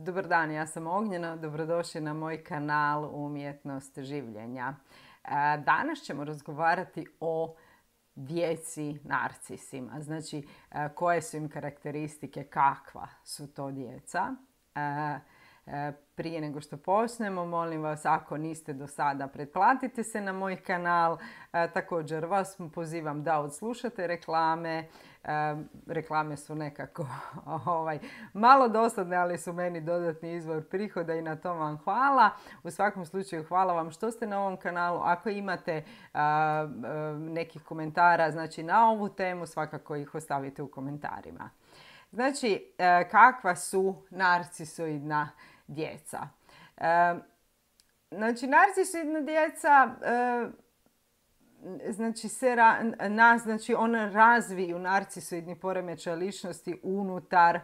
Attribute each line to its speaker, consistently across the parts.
Speaker 1: Dobar dan, ja sam Ognjena, dobrodošli na moj kanal Umjetnost življenja. E, danas ćemo razgovarati o djeci narcisima, znači e, koje su im karakteristike, kakva su to djeca. E, prije nego što počnemo, molim vas ako niste do sada, pretplatite se na moj kanal. Također vas pozivam da odslušate reklame, reklame su nekako ovaj, malo dosadne, ali su meni dodatni izvor prihoda i na tom vam hvala. U svakom slučaju hvala vam što ste na ovom kanalu. Ako imate nekih komentara znači, na ovu temu, svakako ih ostavite u komentarima. Znači, e, kakva su narcisoidna djeca? Znači, narcisoidna djeca znači se nas, znači on razviju narcisoidni poremećaj ličnosti unutar e,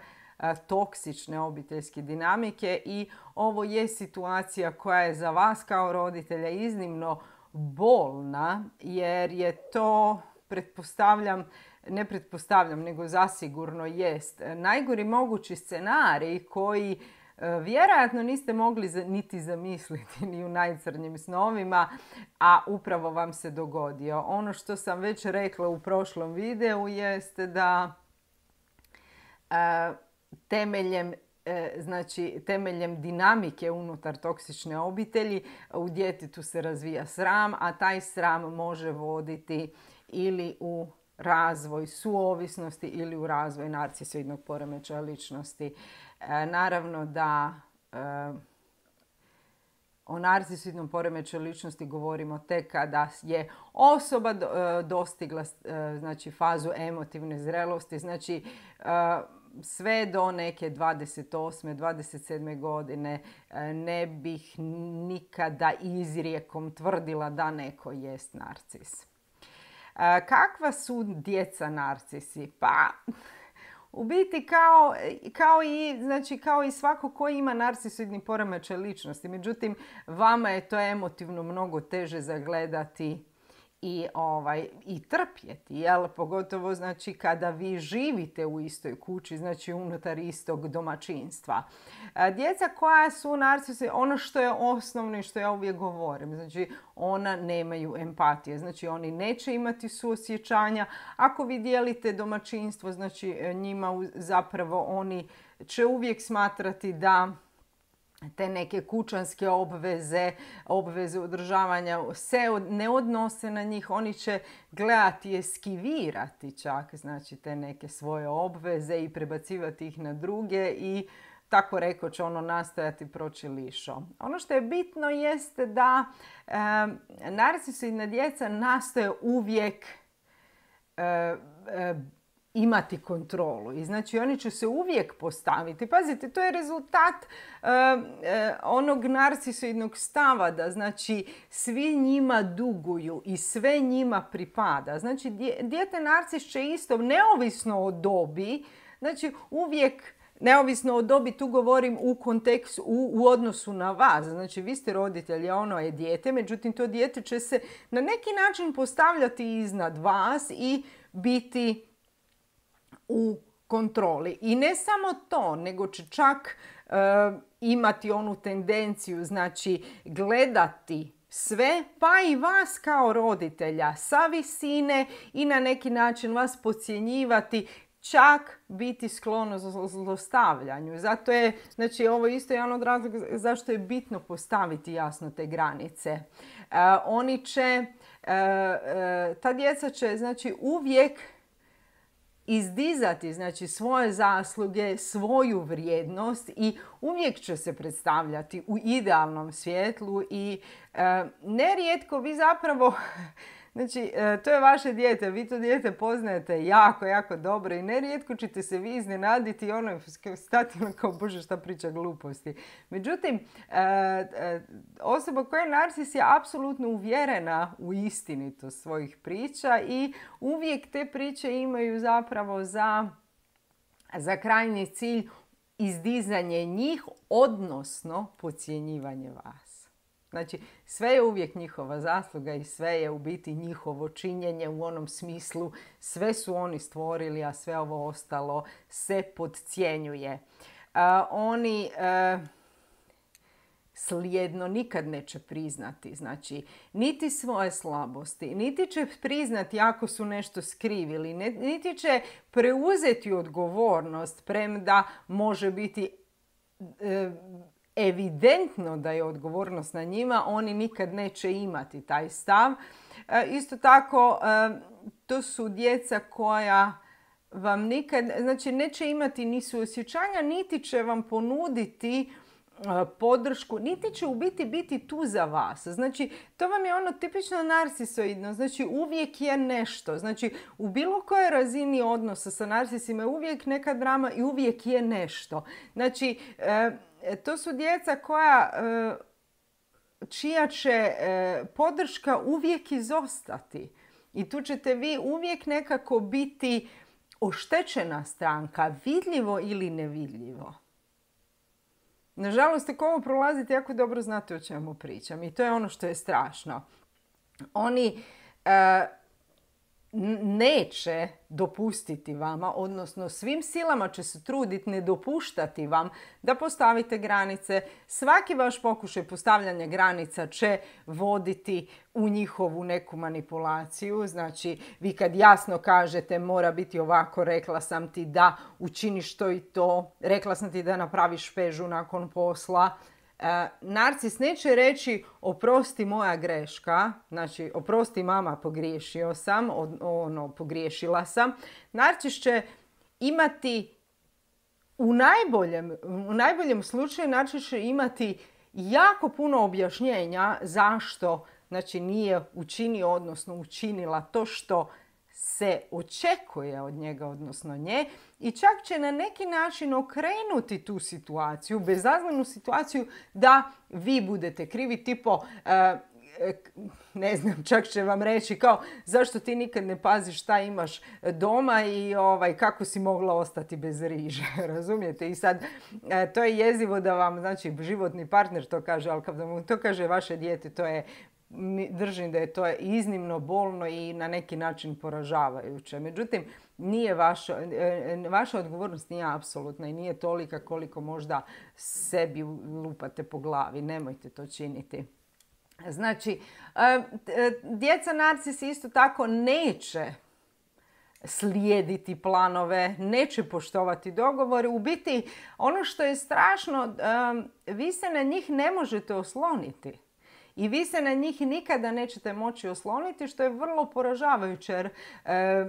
Speaker 1: toksične obiteljske dinamike i ovo je situacija koja je za vas kao roditelja iznimno bolna jer je to pretpostavljam ne pretpostavljam nego zasigurno jest najgori mogući scenarij koji E, vjerojatno niste mogli niti zamisliti ni u najcrnjim snovima, a upravo vam se dogodio. Ono što sam već rekla u prošlom videu jeste da e, temeljem e, znači temeljem dinamike unutar toksične obitelji u djetetu se razvija sram, a taj sram može voditi ili u razvoj suovisnosti ili u razvoj narcisoidnog poremećaja ličnosti. E, naravno da e, o narcisidnom poremećaju ličnosti govorimo tek kada je osoba e, dostigla znači, fazu emotivne zrelosti. Znači, sve do neke 28. 27. godine ne bih nikada izrijekom tvrdila da neko jest narcis. Kakva su djeca narcisi? Pa u biti kao, kao, i, znači, kao i svako ko ima narcisoidni poremećaj ličnosti. Međutim, vama je to emotivno mnogo teže zagledati i, ovaj, i trpjeti, jel? pogotovo znači kada vi živite u istoj kući, znači unutar istog domaćinstva. Djeca koja su narcisi, ono što je osnovno i što ja uvijek govorim, znači ona nemaju empatije, znači oni neće imati suosjećanja. Ako vi dijelite domaćinstvo, znači njima zapravo oni će uvijek smatrati da te neke kućanske obveze, obveze održavanja se ne odnose na njih, oni će gledati, eskivirati čak znači te neke svoje obveze i prebacivati ih na druge i tako reko će ono nastojati proći lišo. Ono što je bitno jeste da e, narcisoidna djeca nastoje uvijek imati kontrolu. I znači oni će se uvijek postaviti. Pazite, to je rezultat eh, onog narcisoidnog stava da znači svi njima duguju i sve njima pripada. Znači dijete narcis će isto neovisno o dobi, znači uvijek Neovisno o dobi, tu govorim u kontekstu, u, odnosu na vas. Znači, vi ste roditelji, a ono je dijete. Međutim, to dijete će se na neki način postavljati iznad vas i biti u kontroli. I ne samo to, nego će čak eh, imati onu tendenciju, znači gledati sve, pa i vas kao roditelja sa visine i na neki način vas pocijenjivati čak biti sklono zlostavljanju. Zato je, znači, ovo isto je jedan od razloga zašto je bitno postaviti jasno te granice. Eh, oni će, eh, ta djeca će, znači, uvijek izdizati znači svoje zasluge, svoju vrijednost i uvijek će se predstavljati u idealnom svjetlu i e, nerijetko vi zapravo Znači, e, to je vaše dijete, vi to dijete poznajete jako, jako dobro i nerijetko ćete se vi iznenaditi i ono stati ono kao, bože šta priča gluposti. Međutim, e, e, osoba koja je narcis je apsolutno uvjerena u istinitost svojih priča i uvijek te priče imaju zapravo za, za krajnji cilj izdizanje njih, odnosno pocijenjivanje vas. Znači, sve je uvijek njihova zasluga i sve je u biti njihovo činjenje u onom smislu. Sve su oni stvorili, a sve ovo ostalo se podcijenjuje. oni... E, slijedno nikad neće priznati. Znači, niti svoje slabosti, niti će priznati ako su nešto skrivili, niti će preuzeti odgovornost premda može biti e, evidentno da je odgovornost na njima, oni nikad neće imati taj stav. E, isto tako, e, to su djeca koja vam nikad, znači neće imati ni suosjećanja, niti će vam ponuditi e, podršku, niti će u biti biti tu za vas. Znači, to vam je ono tipično narcisoidno. Znači, uvijek je nešto. Znači, u bilo kojoj razini odnosa sa narcisima je uvijek neka drama i uvijek je nešto. Znači, E, to su djeca koja e, čija će e, podrška uvijek izostati. I tu ćete vi uvijek nekako biti oštećena stranka, vidljivo ili nevidljivo. Nažalost, ako ovo prolazite, jako dobro znate o čemu pričam i to je ono što je strašno. Oni neće dopustiti vama, odnosno svim silama će se truditi ne dopuštati vam da postavite granice. Svaki vaš pokušaj postavljanja granica će voditi u njihovu neku manipulaciju. Znači, vi kad jasno kažete mora biti ovako, rekla sam ti da učiniš to i to, rekla sam ti da napraviš pežu nakon posla, E, narcis neće reći oprosti moja greška, znači oprosti mama pogriješio sam, ono pogriješila sam. Narcis će imati u najboljem, u najboljem slučaju Narcis će imati jako puno objašnjenja zašto znači, nije učinio, odnosno učinila to što se očekuje od njega, odnosno nje, i čak će na neki način okrenuti tu situaciju, bezazlenu situaciju, da vi budete krivi, tipo, eh, ne znam, čak će vam reći kao zašto ti nikad ne paziš šta imaš doma i ovaj, kako si mogla ostati bez riže, razumijete? I sad, eh, to je jezivo da vam, znači, životni partner to kaže, ali kad vam to kaže vaše dijete, to je držim da je to iznimno bolno i na neki način poražavajuće. Međutim, nije vaša, e, e, vaša odgovornost nije apsolutna i nije tolika koliko možda sebi lupate po glavi. Nemojte to činiti. Znači, e, djeca narcisi isto tako neće slijediti planove, neće poštovati dogovore. U biti, ono što je strašno, vi se na njih ne možete osloniti i vi se na njih nikada nećete moći osloniti što je vrlo poražavajuće jer eh,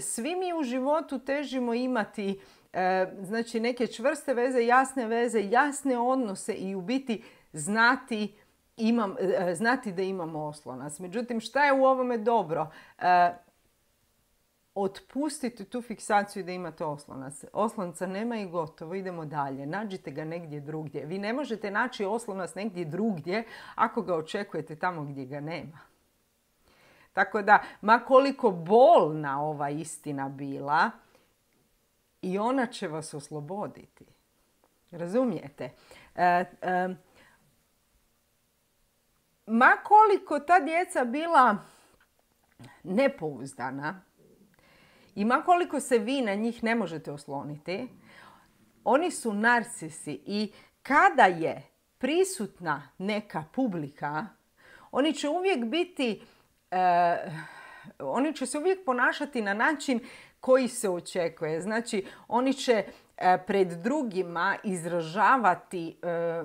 Speaker 1: svi mi u životu težimo imati eh, znači neke čvrste veze, jasne veze, jasne odnose i u biti znati imam, eh, znati da imamo oslonac. Međutim, šta je u ovome dobro? otpustiti tu fiksaciju da imate oslonac. Oslonca nema i gotovo, idemo dalje. Nađite ga negdje drugdje. Vi ne možete naći oslonac negdje drugdje ako ga očekujete tamo gdje ga nema. Tako da, ma koliko bolna ova istina bila, i ona će vas osloboditi. Razumijete? E, e, ma koliko ta djeca bila nepouzdana, i koliko se vi na njih ne možete osloniti, oni su narcisi i kada je prisutna neka publika, oni će uvijek biti, eh, oni će se uvijek ponašati na način koji se očekuje. Znači, oni će eh, pred drugima izražavati eh,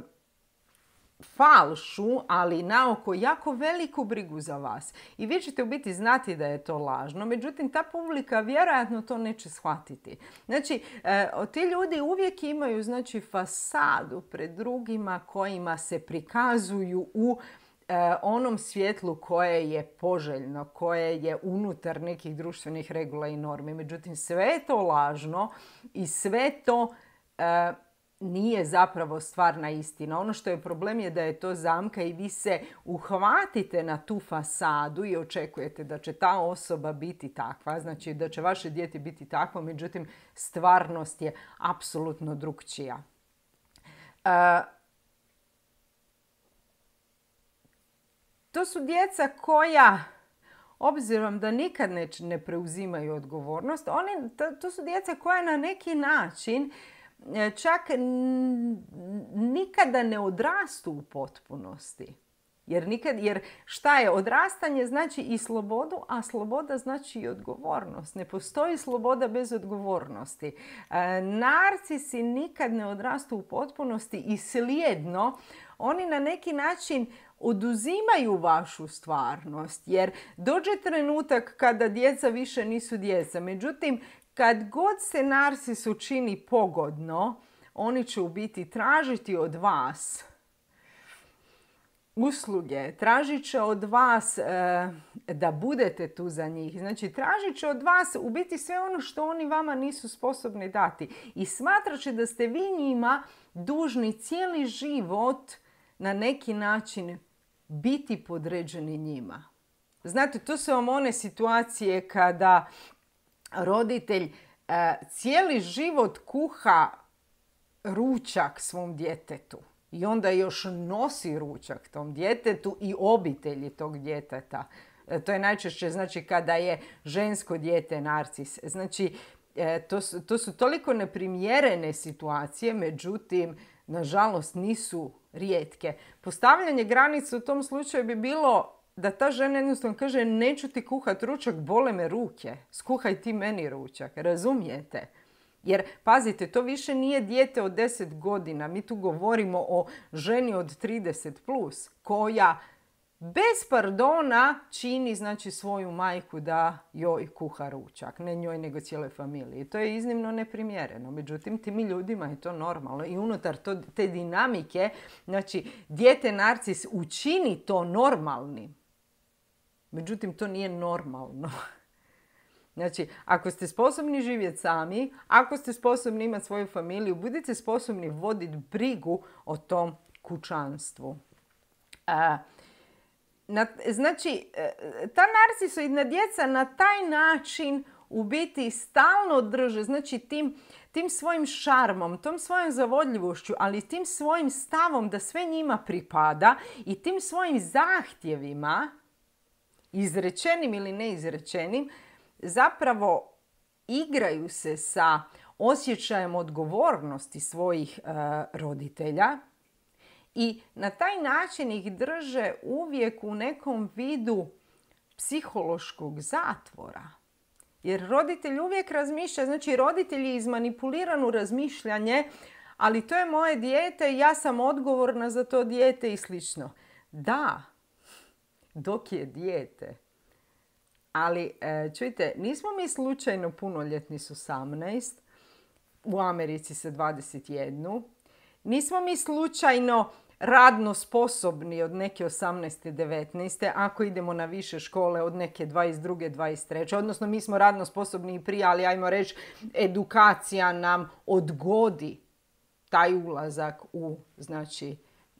Speaker 1: falšu, ali naoko jako veliku brigu za vas. I vi ćete u biti znati da je to lažno, međutim ta publika vjerojatno to neće shvatiti. Znači, e, ti ljudi uvijek imaju znači, fasadu pred drugima kojima se prikazuju u e, onom svjetlu koje je poželjno, koje je unutar nekih društvenih regula i normi. Međutim, sve je to lažno i sve to e, nije zapravo stvarna istina. Ono što je problem je da je to zamka i vi se uhvatite na tu fasadu i očekujete da će ta osoba biti takva, znači da će vaše dijete biti takvo, međutim stvarnost je apsolutno drugčija. E, to su djeca koja obzirom da nikad ne, ne preuzimaju odgovornost, oni, to, to su djeca koja na neki način E, čak nikada ne odrastu u potpunosti. Jer, nikad, jer šta je? Odrastanje znači i slobodu, a sloboda znači i odgovornost. Ne postoji sloboda bez odgovornosti. E, narcisi nikad ne odrastu u potpunosti i slijedno oni na neki način oduzimaju vašu stvarnost jer dođe trenutak kada djeca više nisu djeca. Međutim, kad god se narcisu čini pogodno, oni će u biti tražiti od vas usluge, tražit će od vas e, da budete tu za njih. Znači, tražit će od vas u biti sve ono što oni vama nisu sposobni dati. I smatrat će da ste vi njima dužni cijeli život na neki način biti podređeni njima. Znate, to su vam one situacije kada roditelj e, cijeli život kuha ručak svom djetetu i onda još nosi ručak tom djetetu i obitelji tog djeteta. E, to je najčešće znači kada je žensko dijete narcis. Znači e, to su, to su toliko neprimjerene situacije, međutim nažalost nisu rijetke. Postavljanje granica u tom slučaju bi bilo da ta žena jednostavno kaže neću ti kuhat ručak, bole me ruke, skuhaj ti meni ručak, razumijete? Jer, pazite, to više nije dijete od 10 godina. Mi tu govorimo o ženi od 30 plus koja bez pardona čini znači, svoju majku da joj kuha ručak. Ne njoj, nego cijeloj familiji. To je iznimno neprimjereno. Međutim, tim ljudima je to normalno. I unutar to, te dinamike, znači, dijete narcis učini to normalnim Međutim, to nije normalno. Znači, ako ste sposobni živjeti sami, ako ste sposobni imati svoju familiju, budite sposobni voditi brigu o tom kućanstvu. A, znači, e, ta narcisoidna djeca na taj način u biti stalno drže, znači tim, tim svojim šarmom, tom svojom zavodljivošću, ali tim svojim stavom da sve njima pripada i tim svojim zahtjevima izrečenim ili neizrečenim, zapravo igraju se sa osjećajem odgovornosti svojih e, roditelja i na taj način ih drže uvijek u nekom vidu psihološkog zatvora. Jer roditelj uvijek razmišlja, znači roditelj je izmanipuliran u razmišljanje, ali to je moje dijete, i ja sam odgovorna za to dijete i slično. Da, dok je dijete. Ali, e, čujte, nismo mi slučajno punoljetni s 18, u Americi se 21, nismo mi slučajno radno sposobni od neke 18. 19. ako idemo na više škole od neke 22. 23. Odnosno mi smo radno sposobni i prije, ali ajmo reći edukacija nam odgodi taj ulazak u znači,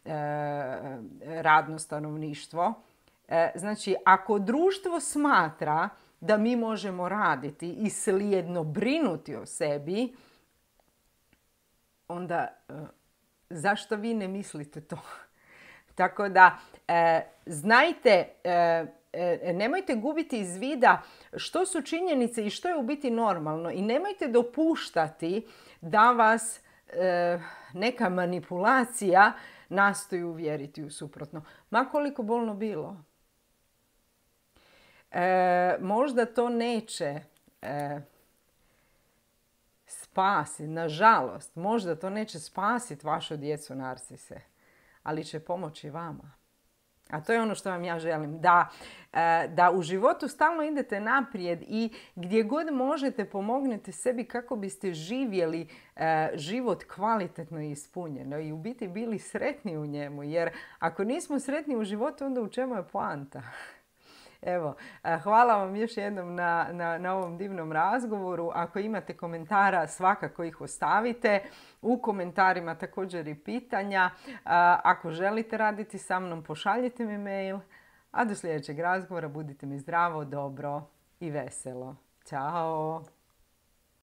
Speaker 1: e, radno stanovništvo. E, znači, ako društvo smatra da mi možemo raditi i slijedno brinuti o sebi, onda e, zašto vi ne mislite to? Tako da, e, znajte, nemojte gubiti iz vida što su činjenice i što je u biti normalno. I nemojte dopuštati da vas neka manipulacija nastoji uvjeriti u suprotno. Ma koliko bolno bilo. E, možda to neće e, spasiti, nažalost, možda to neće spasiti vašu djecu narcise, ali će pomoći vama. A to je ono što vam ja želim, da, e, da u životu stalno idete naprijed i gdje god možete pomognete sebi kako biste živjeli e, život kvalitetno i ispunjeno i u biti bili sretni u njemu. Jer ako nismo sretni u životu, onda u čemu je poanta? Evo, hvala vam još jednom na, na, na ovom divnom razgovoru. Ako imate komentara, svakako ih ostavite. U komentarima također i pitanja. Ako želite raditi sa mnom, pošaljite mi mail. A do sljedećeg razgovora budite mi zdravo, dobro i veselo. Ćao!